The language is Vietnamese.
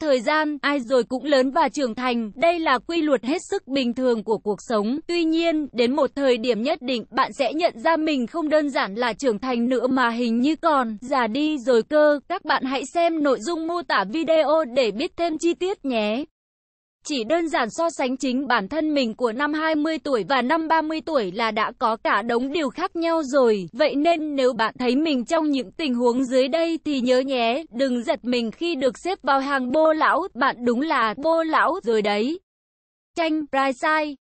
thời gian, ai rồi cũng lớn và trưởng thành. Đây là quy luật hết sức bình thường của cuộc sống. Tuy nhiên, đến một thời điểm nhất định, bạn sẽ nhận ra mình không đơn giản là trưởng thành nữa mà hình như còn già đi rồi cơ. Các bạn hãy xem nội dung mô tả video để biết thêm chi tiết nhé. Chỉ đơn giản so sánh chính bản thân mình của năm 20 tuổi và năm 30 tuổi là đã có cả đống điều khác nhau rồi. Vậy nên nếu bạn thấy mình trong những tình huống dưới đây thì nhớ nhé, đừng giật mình khi được xếp vào hàng bô lão, bạn đúng là bô lão rồi đấy. tranh Rai Sai